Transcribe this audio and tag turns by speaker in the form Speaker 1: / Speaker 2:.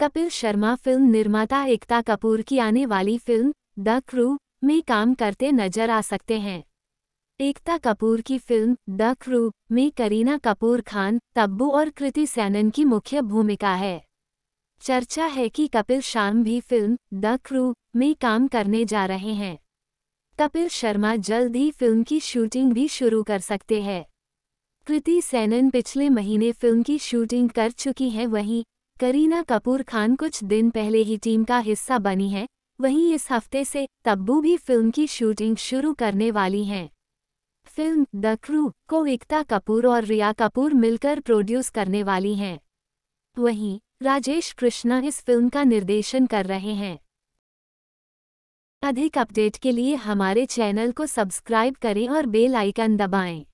Speaker 1: Kapil Sharma film निर्माता एकता कपूर की आने वाली फिल्म द क्रू में काम करते नजर आ सकते हैं एकता कपूर की फिल्म द क्रू में करीना कपूर खान तब्बू और कृति सैनन की मुख्य भूमिका है चर्चा है कि कपिल शाम भी फिल्म द क्रू में काम करने जा रहे हैं कपिल शर्मा जल्द ही फिल्म की शूटिंग भी शुरू कर सकते हैं कृति सैनन पिछले महीने फिल्म की शूटिंग कर चुकी हैं वहीं करीना कपूर खान कुछ दिन पहले ही टीम का हिस्सा बनी है वहीं इस हफ्ते से तब्बू भी फिल्म की शूटिंग शुरू करने वाली हैं फिल्म द क्रू को एकता कपूर और रिया कपूर मिलकर प्रोड्यूस करने वाली हैं वहीं राजेश कृष्णा इस फिल्म का निर्देशन कर रहे हैं अधिक अपडेट के लिए हमारे चैनल को सब्सक्राइब करें और बेल आइकन दबाएं